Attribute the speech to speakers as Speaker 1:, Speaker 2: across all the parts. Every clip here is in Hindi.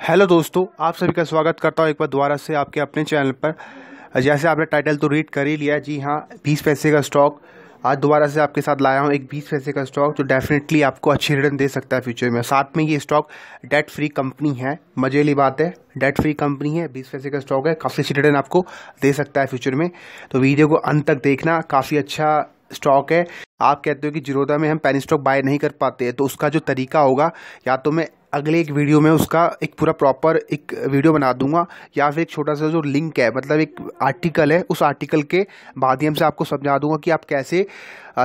Speaker 1: हेलो दोस्तों आप सभी का स्वागत करता हूँ एक बार दोबारा से आपके अपने चैनल पर जैसे आपने टाइटल तो रीड कर ही लिया जी हाँ बीस पैसे का स्टॉक आज दोबारा से आपके साथ लाया हूँ एक बीस पैसे का स्टॉक जो डेफिनेटली आपको अच्छी रिटर्न दे सकता है फ्यूचर में साथ में ये स्टॉक डेट फ्री कंपनी है मजेली बात है डेट फ्री कंपनी है बीस पैसे का स्टॉक है काफ़ी अच्छी रिटर्न आपको दे सकता है फ्यूचर में तो वीडियो को अंत तक देखना काफ़ी अच्छा स्टॉक है आप कहते हो कि जिरोदा में हम पेन स्टॉक बाय नहीं कर पाते हैं तो उसका जो तरीका होगा या तो मैं अगले एक वीडियो में उसका एक पूरा प्रॉपर एक वीडियो बना दूंगा या फिर एक छोटा सा जो लिंक है मतलब एक आर्टिकल है उस आर्टिकल के माध्यम से आपको समझा दूंगा कि आप कैसे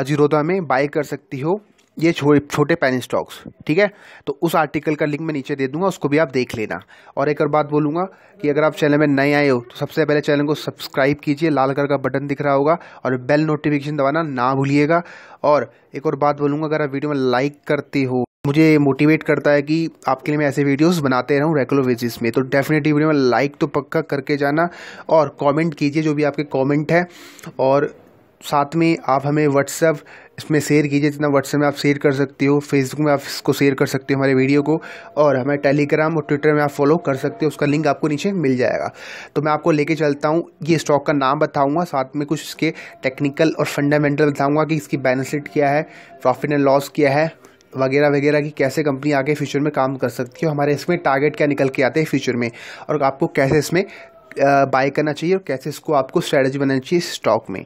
Speaker 1: जीरोदा में बाई कर सकती हो ये छो, छोटे पैन स्टॉक्स ठीक है तो उस आर्टिकल का लिंक मैं नीचे दे दूंगा उसको भी आप देख लेना और एक और बात बोलूँगा कि अगर आप चैनल में नए आए हो तो सबसे पहले चैनल को सब्सक्राइब कीजिए लाल कलर का बटन दिख रहा होगा और बेल नोटिफिकेशन दबाना ना भूलिएगा और एक और बात बोलूँगा अगर आप वीडियो में लाइक करते हो मुझे मोटिवेट करता है कि आपके लिए मैं ऐसे वीडियोस बनाते रहूँ रेगुलर बेसिस में तो डेफिनेटली वीडियो में लाइक तो पक्का करके जाना और कमेंट कीजिए जो भी आपके कमेंट है और साथ में आप हमें व्हाट्सएप इसमें शेयर कीजिए जितना व्हाट्सएप में आप शेयर कर सकते हो फेसबुक में आप इसको शेयर कर सकते हो हमारे वीडियो को और हमें टेलीग्राम और ट्विटर में आप फॉलो कर सकते हो उसका लिंक आपको नीचे मिल जाएगा तो मैं आपको लेके चलता हूँ ये स्टॉक का नाम बताऊँगा साथ में कुछ इसके टेक्निकल और फंडामेंटल बताऊँगा कि इसकी बैलेंस शीट क्या है प्रॉफिट एंड लॉस क्या है वगैरह वगैरह की कैसे कंपनी आगे फ्यूचर में काम कर सकती है हमारे इसमें टारगेट क्या निकल के आते हैं फ्यूचर में और आपको कैसे इसमें बाय करना चाहिए और कैसे इसको आपको स्ट्रैटेजी बनानी चाहिए स्टॉक में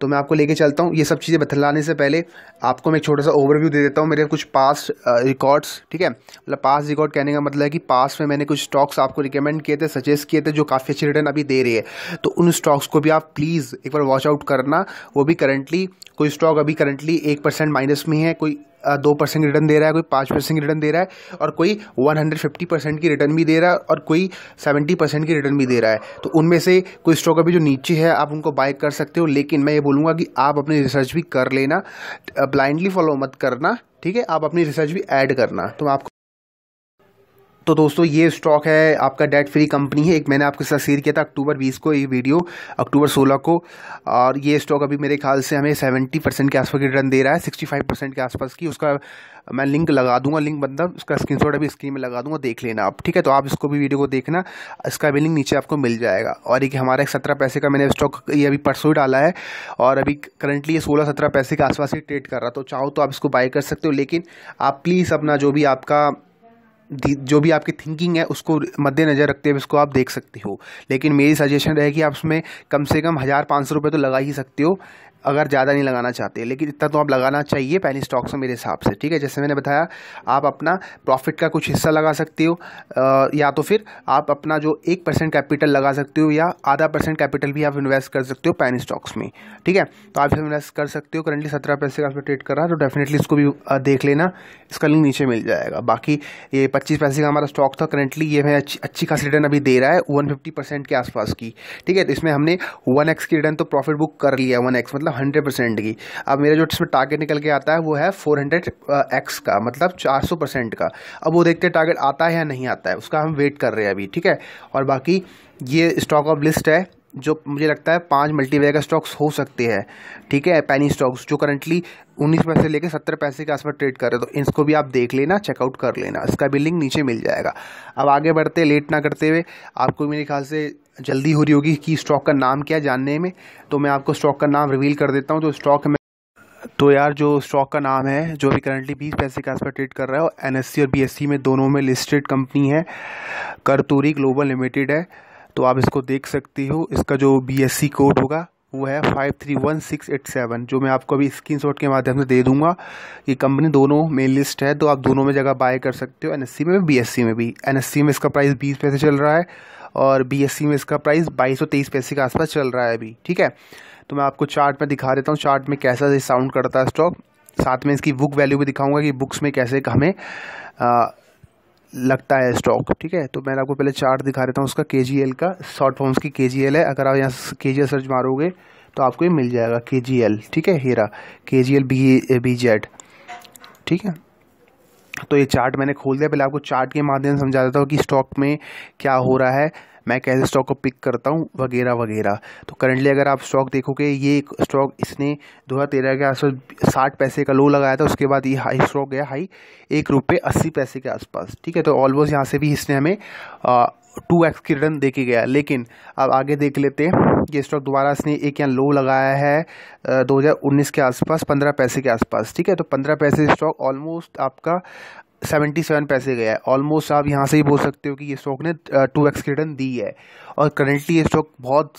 Speaker 1: तो मैं आपको लेके चलता हूँ ये सब चीज़ें बतलाने से पहले आपको मैं एक छोटा सा ओवरव्यू दे देता हूँ मेरे कुछ पास रिकॉर्ड्स ठीक है मतलब पास रिकॉर्ड कहने का मतलब है कि पास में मैंने कुछ स्टॉक्स आपको रिकमेंड किए थे सजेस्ट किए थे जो काफ़ी अच्छे रिटर्न अभी दे रहे हैं तो उन स्टॉक्स को भी आप प्लीज़ एक बार वॉच आउट करना वो भी करंटली कोई स्टॉक अभी करंटली एक परसेंट माइनस में है कोई दो परसेंट रिटर्न दे रहा है कोई पाँच परसेंट रिटर्न दे रहा है और कोई वन हंड्रेड फिफ्टी परसेंट की रिटर्न भी दे रहा है और कोई सेवेंटी परसेंट की रिटर्न भी दे रहा है तो उनमें से कोई स्टॉक अभी जो नीचे है आप उनको बाय कर सकते हो लेकिन मैं ये बोलूँगा कि आप अपनी रिसर्च भी कर लेना ब्लाइंडली फॉलो मत करना ठीक है आप अपनी रिसर्च भी ऐड करना तो आपको तो दोस्तों ये स्टॉक है आपका डेट फ्री कंपनी है एक मैंने आपके साथ शेयर किया था अक्टूबर 20 को ये वीडियो अक्टूबर 16 को और ये स्टॉक अभी मेरे ख्याल से हमें 70 परसेंट के आसपास की रिटर्न दे रहा है 65 परसेंट के आसपास की उसका मैं लिंक लगा दूंगा लिंक मतलब उसका स्क्रीनशॉट अभी स्क्रीन में लगा दूंगा देख लेना आप ठीक है तो आप इसको भी वीडियो को देखना इसका भी लिंक नीचे आपको मिल जाएगा और एक हमारा एक सत्रह पैसे का मैंने स्टॉक ये अभी परसों डाला है और अभी करंटली ये सोलह सत्रह पैसे के आसपास ही ट्रेड कर रहा तो चाहो तो आप इसको बाय कर सकते हो लेकिन आप प्लीज़ अपना जो भी आपका जो भी आपकी थिंकिंग है उसको मद्देनज़र रखते हुए इसको आप देख सकते हो लेकिन मेरी सजेशन रहेगी आप उसमें कम से कम हज़ार पाँच सौ रुपये तो लगा ही सकते हो अगर ज़्यादा नहीं लगाना चाहते लेकिन इतना तो आप लगाना चाहिए पहले स्टॉक्स में मेरे हिसाब से ठीक है जैसे मैंने बताया आप अपना प्रॉफिट का कुछ हिस्सा लगा सकते हो या तो फिर आप अपना जो एक परसेंट कैपिटल लगा सकते हो या आधा परसेंट कैपिटल भी आप इन्वेस्ट कर सकते हो पैन स्टॉक्स में ठीक है तो आप इन्वेस्ट कर सकते हो करंटली सत्रह पैसे का ट्रेड कर रहा है तो डेफिनेटली इसको भी देख लेना इसका लिंक नीचे मिल जाएगा बाकी ये पच्चीस पैसे का हमारा स्टॉक था करेंटली ये हमें अच्छी अच्छी खासी रिटर्न अभी दे रहा है वन फिफ्टी परसेंट के आसपास की ठीक है तो इसमें हमने वन एक्स की रिटर्न तो प्रॉफिट बुक कर लिया वन एक्स मतलब हंड्रेड परसेंट की अब मेरा जो इसमें टारगेट निकल के आता है वो है फोर हंड्रेड एक्स का मतलब चार सौ परसेंट का अब वो देखते हैं टारगेट आता है या नहीं आता है उसका हम वेट कर रहे हैं अभी ठीक है और बाकी ये स्टॉक ऑफ लिस्ट है जो मुझे लगता है पांच वेगा स्टॉक्स हो सकते हैं ठीक है पैनी स्टॉक्स जो करंटली उन्नीस पैसे लेके सत्तर पैसे के आसपास ट्रेड कर रहे हो तो इसको भी आप देख लेना चेकआउट कर लेना इसका भी लिंक नीचे मिल जाएगा अब आगे बढ़ते लेट ना करते हुए आपको मेरे ख्याल से जल्दी हो रही होगी कि स्टॉक का नाम क्या जानने में तो मैं आपको स्टॉक का नाम रिवील कर देता हूँ जो तो स्टॉक में तो यार जो स्टॉक का नाम है जो अभी करंटली बीस पैसे के आसपास ट्रेड कर रहा है और एन और बी में दोनों में लिस्टेड कंपनी है करतूरी ग्लोबल लिमिटेड है तो आप इसको देख सकती हो इसका जो बी कोड होगा वो है five three one six eight seven जो मैं आपको अभी शॉट के माध्यम से दे दूंगा ये कंपनी दोनों मेन लिस्ट है तो आप दोनों में जगह बाय कर सकते हो एनएससी में बी एस में भी एनएससी में इसका प्राइस बीस पैसे चल रहा है और बी में इसका प्राइस बाईस सौ तेईस पैसे के आसपास चल रहा है अभी ठीक है तो मैं आपको चार्ट में दिखा देता हूँ चार्ट में कैसा साउंड करता है स्टॉक साथ में इसकी बुक वैल्यू भी दिखाऊंगा कि बुक्स में कैसे हमें लगता है स्टॉक ठीक है तो मैं आपको पहले चार्ट दिखा देता हूँ उसका के जी एल का शॉर्ट फॉर्म्स की के जी एल है अगर आप यहाँ के जी एल सर्च मारोगे तो आपको ये मिल जाएगा के जी एल ठीक है हीरा के G L B B Z ठीक है तो ये चार्ट मैंने खोल दिया पहले आपको चार्ट के माध्यम से समझा देता हूँ कि स्टॉक में क्या हो रहा है मैं कैसे स्टॉक को पिक करता हूँ वगैरह वगैरह तो करंटली अगर आप स्टॉक देखोगे ये स्टॉक इसने दो हज़ार तेरह के आसपास साठ पैसे का लो लगाया था उसके बाद ये हाई स्टॉक गया हाई एक रुपये अस्सी पैसे के आसपास ठीक है तो ऑलमोस्ट यहाँ से भी इसने हमें टू एक्स की रिटर्न देखी गया लेकिन अब आगे देख लेते हैं ये स्टॉक दोबारा इसने एक यहाँ लो लगाया है 2019 के आसपास 15 पैसे के आसपास ठीक है तो 15 पैसे स्टॉक ऑलमोस्ट आपका 77 पैसे गया है ऑलमोस्ट आप यहाँ से ही बोल सकते हो कि ये स्टॉक ने टू एक्स की रिटर्न दी है और करेंटली ये स्टॉक बहुत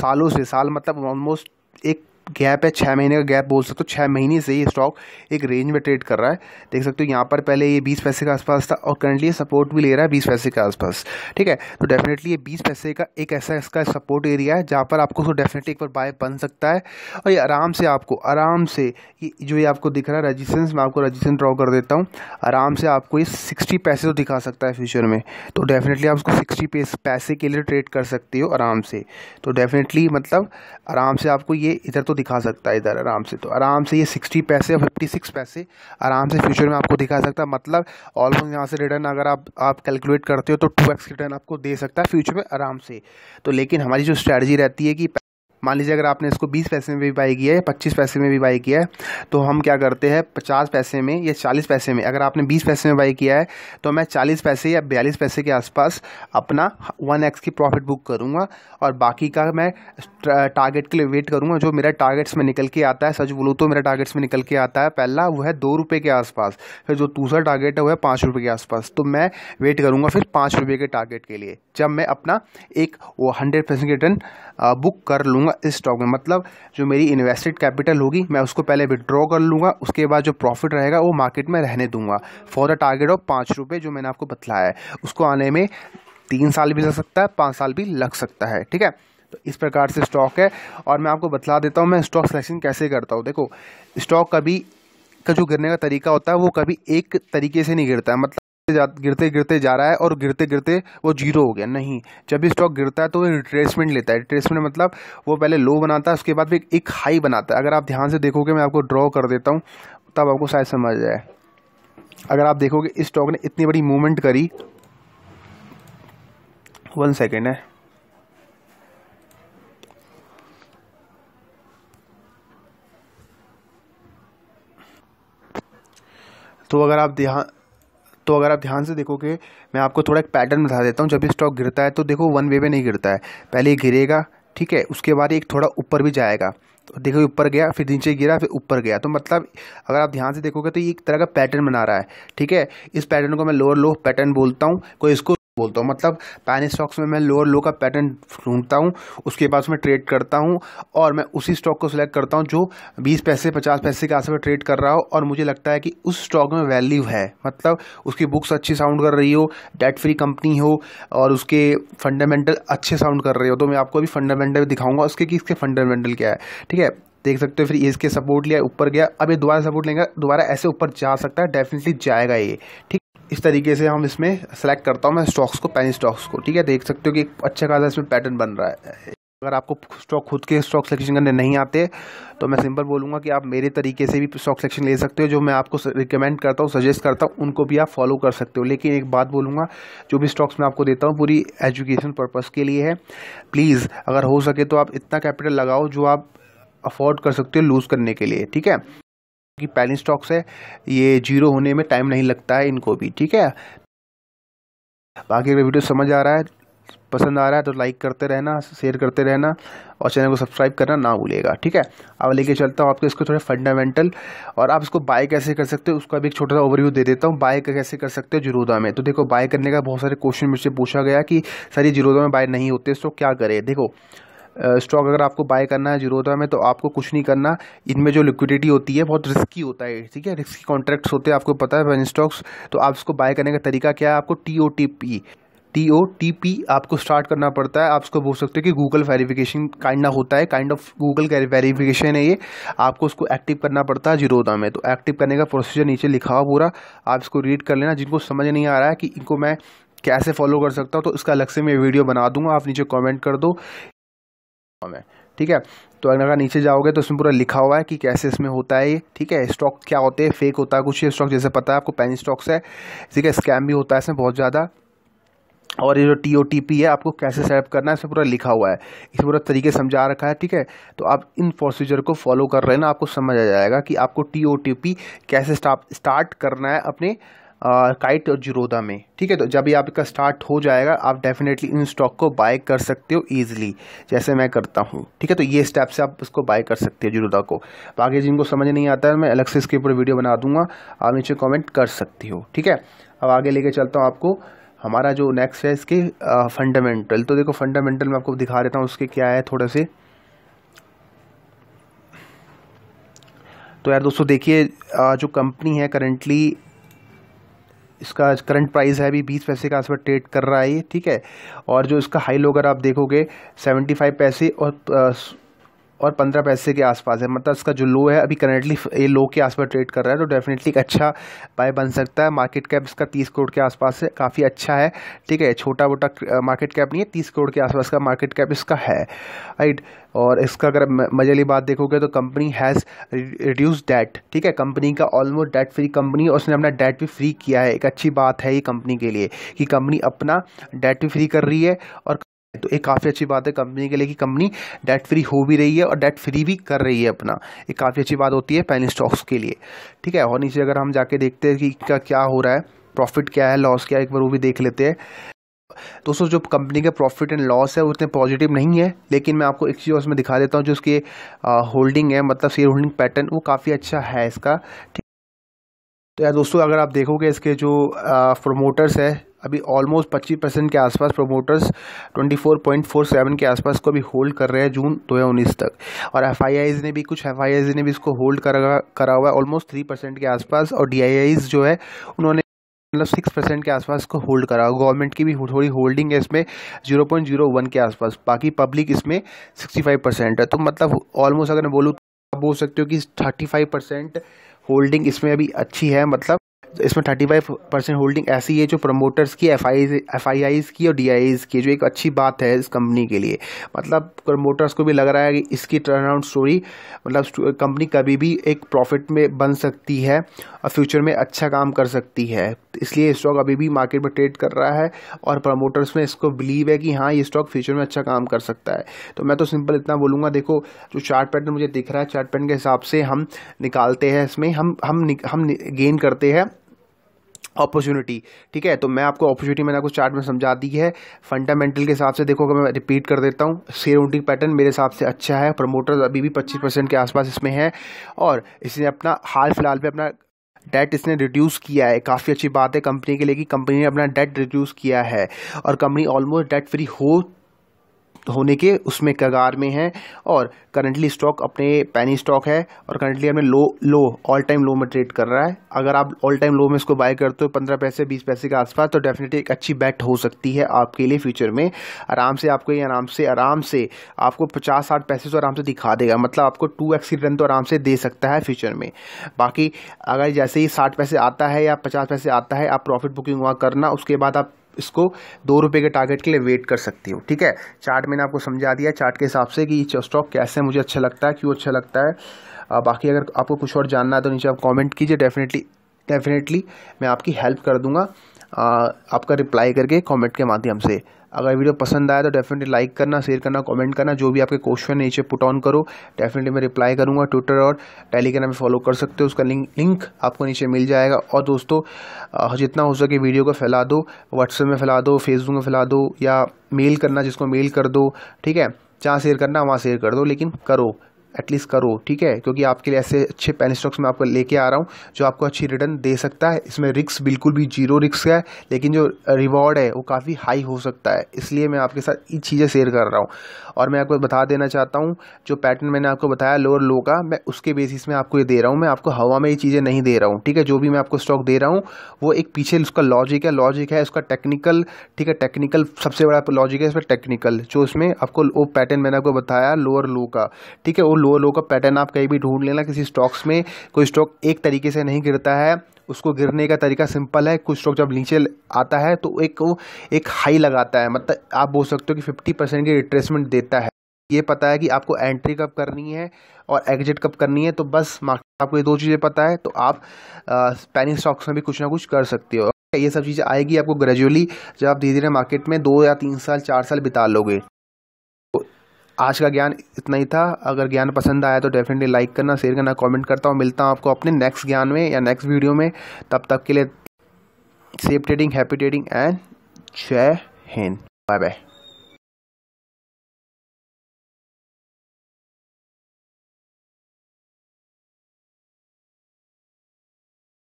Speaker 1: सालों से साल मतलब ऑलमोस्ट एक गैप है छः महीने का गैप बोल सकते हो छः महीने से ये स्टॉक एक रेंज में ट्रेड कर रहा है देख सकते हो यहाँ पर पहले ये बीस पैसे के आसपास था और करंटली ये सपोर्ट भी ले रहा है बीस पैसे के आसपास ठीक है तो डेफिनेटली ये बीस पैसे का एक ऐसा इसका सपोर्ट एरिया है जहाँ पर आपको डेफिनेटली एक बार बाय बन सकता है और ये आराम से आपको आराम से ये जो ये आपको दिख रहा है रजिस्टेंस मैं आपको रजिस्टेंस ड्रॉ कर देता हूँ आराम से आपको ये सिक्सटी पैसे तो दिखा सकता है फ्यूचर में तो डेफिनेटली आप उसको सिक्सटी पैसे के लिए ट्रेड कर सकते हो आराम से तो डेफिनेटली मतलब आराम से आपको ये इधर तो दिखा सकता है इधर आराम से तो आराम से ये सिक्सटी पैसे और फिफ्टी सिक्स पैसे आराम से फ्यूचर में आपको दिखा सकता है मतलब ऑलमोस्ट यहाँ से रिटर्न अगर आप आप कैलकुलेट करते हो तो टू एक्स रिटर्न आपको दे सकता है फ्यूचर में आराम से तो लेकिन हमारी जो स्ट्रैटी रहती है कि मान लीजिए अगर आपने इसको बीस पैसे में भी बाई किया है पच्चीस पैसे में भी बाई किया है तो हम क्या करते हैं पचास पैसे में या चालीस पैसे में अगर आपने बीस पैसे में बाई किया है तो मैं चालीस पैसे या बयालीस पैसे के आसपास अपना वन एक्स की प्रॉफिट बुक करूँगा और बाकी का मैं टारगेट के लिए वेट करूँगा जो मेरा टारगेट्स में निकल के आता है सच बोलो तो मेरा टारगेट्स में निकल के आता है पहला वो है दो रुपये के आसपास फिर जो दूसरा टारगेट है वो है पाँच रुपये के आसपास तो मैं वेट करूँगा फिर पाँच रुपये के टारगेट के लिए जब मैं अपना एक वो हंड्रेड परसेंट रिटर्न बुक कर लूँगा इस स्टॉक में मतलब जो मेरी इन्वेस्टेड कैपिटल होगी मैं उसको पहले विड्रॉ कर लूँगा उसके बाद जो प्रॉफिट रहेगा वो मार्केट में रहने दूंगा फॉर द टारगेट ऑफ पाँच रुपये जो मैंने आपको बतलाया है उसको आने में तीन साल भी लग सकता है पाँच साल भी लग सकता है ठीक है तो इस प्रकार से स्टॉक है और मैं आपको बतला देता हूँ मैं स्टॉक सिलेक्शन कैसे करता हूँ देखो स्टॉक कभी का जो गिरने का तरीका होता है वो कभी एक तरीके से नहीं गिरता है मतलब गिरते गिरते जा रहा है और गिरते गिरते वो जीरो हो गया नहीं जब भी स्टॉक गिरता है तो वो रिट्रेसमेंट लेता है रिट्रेसमेंट मतलब वो पहले लो बनाता है उसके बाद फिर एक हाई बनाता है अगर आप ध्यान से देखोगे मैं आपको ड्रॉ कर देता हूँ तब आपको शायद समझ जाए अगर आप देखोगे इस स्टॉक ने इतनी बड़ी मूवमेंट करी वन सेकेंड है तो अगर आप ध्यान तो अगर आप ध्यान से देखोगे मैं आपको थोड़ा एक पैटर्न बता देता हूँ जब भी स्टॉक गिरता है तो देखो वन वे में नहीं गिरता है पहले गिरेगा ठीक है उसके बाद एक थोड़ा ऊपर भी जाएगा तो देखो ऊपर गया फिर नीचे गिरा फिर ऊपर गया तो मतलब अगर आप ध्यान से देखोगे तो ये एक तरह का पैटर्न बना रहा है ठीक है इस पैटर्न को मैं लोअर लो पैटर्न बोलता हूँ कोई इसको बोलता हूँ मतलब पैनी स्टॉक्स में मैं लोअर लो का पैटर्न ढूंढता हूँ उसके बाद उसमें ट्रेड करता हूँ और मैं उसी स्टॉक को सिलेक्ट करता हूँ जो 20 पैसे 50 पैसे के आसपास ट्रेड कर रहा हो और मुझे लगता है कि उस स्टॉक में वैल्यू है मतलब उसकी बुक्स अच्छी साउंड कर रही हो डेट फ्री कंपनी हो और उसके फंडामेंटल अच्छे साउंड कर रहे हो तो मैं आपको अभी फंडामेंटल दिखाऊंगा उसके कि इसके फंडामेंटल क्या है ठीक है देख सकते हो फिर इसके सपोर्ट लिया ऊपर गया अब ये दोबारा सपोर्ट लेगा दोबारा ऐसे ऊपर जा सकता है डेफिनेटली जाएगा ये ठीक इस तरीके से हम इसमें सेलेक्ट करता हूँ मैं स्टॉक्स को पैनी स्टॉक्स को ठीक है देख सकते हो कि एक अच्छा खासा इसमें पैटर्न बन रहा है अगर आपको स्टॉक खुद के स्टॉक सिलेक्शन करने नहीं आते तो मैं सिंपल बोलूँगा कि आप मेरे तरीके से भी स्टॉक सिलेक्शन ले सकते हो जो मैं आपको रिकमेंड करता हूँ सजेस्ट करता हूँ उनको भी आप फॉलो कर सकते हो लेकिन एक बात बोलूँगा जो भी स्टॉक्स मैं आपको देता हूँ पूरी एजुकेशन पर्पज़ के लिए है प्लीज़ अगर हो सके तो आप इतना कैपिटल लगाओ जो आप अफोर्ड कर सकते हो लूज़ करने के लिए ठीक है कि पैलिंग स्टॉक्स है ये जीरो होने में टाइम नहीं लगता है इनको भी ठीक है बाकी अगर वीडियो समझ आ रहा है पसंद आ रहा है तो लाइक करते रहना शेयर करते रहना और चैनल को सब्सक्राइब करना ना भूलेगा ठीक है अब लेके चलता हूँ आपको इसको थोड़े फंडामेंटल और आप इसको बाय कैसे कर सकते हो उसका भी एक छोटा सा ओवरव्यू दे देता हूँ बाय कैसे कर सकते हो जीरोदा में तो देखो बाय करने का बहुत सारे क्वेश्चन मुझसे पूछा गया कि सर ये जीरोदा में बाय नहीं होते तो क्या करें देखो स्टॉक अगर आपको बाय करना है जीरोधा में तो आपको कुछ नहीं करना इनमें जो लिक्विडिटी होती है बहुत रिस्की होता है ठीक है रिस्की कॉन्ट्रैक्ट्स होते हैं आपको पता है स्टॉक्स तो आप इसको बाय करने का तरीका क्या है आपको T O T P T O T P आपको स्टार्ट करना पड़ता है आप उसको बोल सकते हो कि गूगल वेरीफिकेशन काइंड होता है काइंड ऑफ गूगल वेरीफिकेशन है ये आपको उसको एक्टिव करना पड़ता है जीरोदा में तो एक्टिव करने का प्रोसीजर नीचे लिखा हुआ पूरा आप इसको रीड कर लेना जिनको समझ नहीं आ रहा है कि इनको मैं कैसे फॉलो कर सकता हूँ तो इसका अलग से मैं वीडियो बना दूंगा आप नीचे कमेंट कर दो फॉर्म है ठीक है तो अगर नीचे जाओगे तो इसमें पूरा लिखा हुआ है कि कैसे इसमें होता है ये ठीक है स्टॉक क्या होते हैं फेक होता है कुछ स्टॉक जैसे पता है आपको पैनी स्टॉक्स है ठीक है स्कैम भी होता है इसमें बहुत ज़्यादा और ये जो टी ओ टी पी है आपको कैसे सेटअप करना है इसमें पूरा लिखा हुआ है इसमें पूरा तरीके समझा रखा है ठीक है तो आप इन प्रोसीजर को फॉलो कर रहे हैं ना आपको समझ आ जाएगा कि आपको टी ओ टी पी कैसे स्टार्ट करना है अपने काइट और जीरोदा में ठीक है तो जब ये आपका स्टार्ट हो जाएगा आप डेफिनेटली इन स्टॉक को बाय कर सकते हो ईजिली जैसे मैं करता हूँ ठीक है तो ये स्टेप से आप इसको बाय कर सकते हो जीरोदा को बाकी जिनको समझ नहीं आता है मैं अलग से इसके ऊपर वीडियो बना दूंगा आप नीचे कॉमेंट कर सकती हो ठीक है अब आगे लेके चलता हूँ आपको हमारा जो नेक्स्ट है इसके फंडामेंटल तो देखो फंडामेंटल मैं आपको दिखा देता हूँ उसके क्या है थोड़े से तो यार दोस्तों देखिए जो कंपनी है करेंटली इसका करंट प्राइस है अभी बीस पैसे के आसपास ट्रेड कर रहा है ये ठीक है और जो इसका हाई लो अगर आप देखोगे सेवेंटी फाइव पैसे और और पंद्रह पैसे के आसपास है मतलब इसका जो लो है अभी करेंटली ये लो के आसपास ट्रेड कर रहा है तो डेफिनेटली एक अच्छा बाय बन सकता है मार्केट कैप इसका तीस करोड़ के आसपास है काफ़ी अच्छा है ठीक है छोटा मोटा मार्केट कैप नहीं है तीस करोड़ के आसपास का मार्केट कैप इसका है राइट और इसका अगर मजेली बात देखोगे तो कंपनी हैज़ रिड्यूस डेट ठीक है कंपनी का ऑलमोस्ट डेट फ्री कंपनी और उसने अपना डेट भी फ्री किया है एक अच्छी बात है ये कंपनी के लिए कि कंपनी अपना डेट भी फ्री कर रही है और तो एक काफ़ी अच्छी बात है कंपनी के लिए कि कंपनी डेट फ्री हो भी रही है और डेट फ्री भी कर रही है अपना एक काफ़ी अच्छी बात होती है पैन स्टॉक्स के लिए ठीक है और नीचे अगर हम जाके देखते हैं कि इसका क्या हो रहा है प्रॉफिट क्या है लॉस क्या है एक बार वो भी देख लेते हैं दोस्तों जो कंपनी का प्रॉफिट एंड लॉस है वो इतने पॉजिटिव नहीं है लेकिन मैं आपको एक चीज़ उसमें दिखा देता हूँ जो उसकी होल्डिंग है मतलब शेयर होल्डिंग पैटर्न वो काफ़ी अच्छा है इसका ठीक तो यार दोस्तों अगर आप देखोगे इसके जो प्रमोटर्स है अभी ऑलमोस्ट पच्चीस परसेंट के आसपास promoters twenty four four point seven के आसपास को भी होल्ड कर रहे हैं जून दो हज़ार उन्नीस तक और एफ आई आईज ने भी कुछ एफ आई आईज ने भी इसको होल्ड करा करा हुआ है ऑलमोस्ट थ्री परसेंट के आसपास और डी आई आईज जो है उन्होंने मतलब सिक्स परसेंट के आसपास को होल्ड करा गवर्नमेंट की भी थोड़ी होल्डिंग है इसमें जीरो पॉइंट जीरो वन के आसपास बाकी पब्लिक इसमें सिक्सटी फाइव परसेंट है तो मतलब ऑलमोस्ट अगर मैं बोलूँ तो आप बोल सकते हो कि थर्टी फाइव परसेंट होल्डिंग इसमें अभी अच्छी है मतलब इसमें थर्टी फाइव परसेंट होल्डिंग ऐसी है जो प्रमोटर्स की F I F I Is की और डी आई की जो एक अच्छी बात है इस कंपनी के लिए मतलब प्रमोटर्स को भी लग रहा है कि इसकी टर्न आउट स्टोरी मतलब कंपनी कभी भी एक प्रॉफिट में बन सकती है और फ्यूचर में अच्छा काम कर सकती है इसलिए स्टॉक इस अभी भी मार्केट में ट्रेड कर रहा है और प्रमोटर्स में इसको बिलीव है कि हाँ ये स्टॉक फ्यूचर में अच्छा काम कर सकता है तो मैं तो सिंपल इतना बोलूँगा देखो जो चार्ट पैटर्न मुझे दिख रहा है चार्ट पैटर्न के हिसाब से हम निकालते हैं इसमें हम हम हम गेन करते हैं अपॉर्चुनिटी ठीक है तो मैं आपको अपॉर्चुनिटी मैंने आपको चार्ट में समझा दी है फंडामेंटल के हिसाब से देखो अगर मैं रिपीट कर देता हूँ शेयर होल्डिंग पैटर्न मेरे हिसाब से अच्छा है प्रमोटर्स अभी भी 25 परसेंट के आसपास इसमें है और इसने अपना हाल फिलहाल पे अपना डेट इसने रिड्यूस किया है काफ़ी अच्छी बात है कंपनी के लिए कि कंपनी ने अपना डेट रिड्यूस किया है और कंपनी ऑलमोस्ट डेट फ्री हो होने के उसमें कगार में है और करंटली स्टॉक अपने पैनी स्टॉक है और करंटली हमें लो लो ऑल टाइम लो में ट्रेड कर रहा है अगर आप ऑल टाइम लो में इसको बाय करते हो पंद्रह पैसे बीस पैसे के आसपास तो डेफिनेटली एक अच्छी बैट हो सकती है आपके लिए फ्यूचर में आराम से आपको ये आराम से आराम से आपको पचास साठ पैसे तो आराम से दिखा देगा मतलब आपको टू एक्स रन तो आराम से दे सकता है फ्यूचर में बाकी अगर जैसे ही साठ पैसे आता है या पचास पैसे आता है आप प्रॉफिट बुकिंग वहाँ करना उसके बाद आप इसको दो रुपये के टारगेट के लिए वेट कर सकती हो ठीक है चार्ट मैंने आपको समझा दिया चार्ट के हिसाब से कि स्टॉक कैसे मुझे अच्छा लगता है क्यों अच्छा लगता है बाकी अगर आपको कुछ और जानना है तो नीचे आप कॉमेंट कीजिए डेफिनेटली डेफिनेटली मैं आपकी हेल्प कर दूंगा आ, आपका रिप्लाई करके कॉमेंट के माध्यम से अगर वीडियो पसंद आया तो डेफिनेटली लाइक करना शेयर करना कमेंट करना जो भी आपके क्वेश्चन नीचे पुट ऑन करो डेफिनेटली मैं रिप्लाई करूँगा ट्विटर और टेलीग्राम में फॉलो कर सकते हो उसका लिंक लिंक आपको नीचे मिल जाएगा और दोस्तों जितना हो सके वीडियो को फैला दो व्हाट्सएप में फैला दो फेसबुक में फैला दो या मेल करना जिसको मेल कर दो ठीक है जहाँ शेयर करना वहाँ शेयर कर दो लेकिन करो एटलीस्ट करो ठीक है क्योंकि आपके लिए ऐसे अच्छे पेन स्टॉक्स मैं आपको लेके आ रहा हूँ जो आपको अच्छी रिटर्न दे सकता है इसमें रिक्स बिल्कुल भी जीरो रिक्स है लेकिन जो रिवॉर्ड है वो काफ़ी हाई हो सकता है इसलिए मैं आपके साथ ये चीज़ें शेयर कर रहा हूँ और मैं आपको बता देना चाहता हूँ जो पैटर्न मैंने आपको बताया लोअर लो का मैं उसके बेसिस में आपको ये दे रहा हूँ मैं आपको हवा में ये चीज़ें नहीं दे रहा हूँ ठीक है जो भी मैं आपको स्टॉक दे रहा हूँ वो एक पीछे उसका लॉजिक है लॉजिक है उसका टेक्निकल ठीक है टेक्निकल सबसे बड़ा लॉजिक है इसमें टेक्निकल जो उसमें आपको वो पैटर्न मैंने आपको बताया लोअर लो का ठीक है वो लोअर लो का पैटर्न आप कहीं भी ढूंढ लेना किसी स्टॉक्स में कोई स्टॉक एक तरीके से नहीं गिरता है उसको गिरने का तरीका सिंपल है कुछ स्ट्रोक जब नीचे आता है तो एक वो एक हाई लगाता है मतलब आप बोल सकते हो कि फिफ्टी परसेंट की रिट्रेसमेंट देता है ये पता है कि आपको एंट्री कब करनी है और एग्जिट कब करनी है तो बस मार्केट आपको ये दो चीज़ें पता है तो आप स्पेनिश स्टॉक्स में भी कुछ ना कुछ कर सकते हो ये सब चीज़ें आएगी आपको ग्रेजुअली जब आप धीरे धीरे मार्केट में दो या तीन साल चार साल बिता लोगे आज का ज्ञान इतना ही था अगर ज्ञान पसंद आया तो डेफिनेटली लाइक करना शेयर करना कमेंट करता हूँ मिलता हूँ आपको अपने नेक्स्ट ज्ञान में या नेक्स्ट वीडियो में तब तक के लिए safe trading happy trading and जय हिंद बाय बाय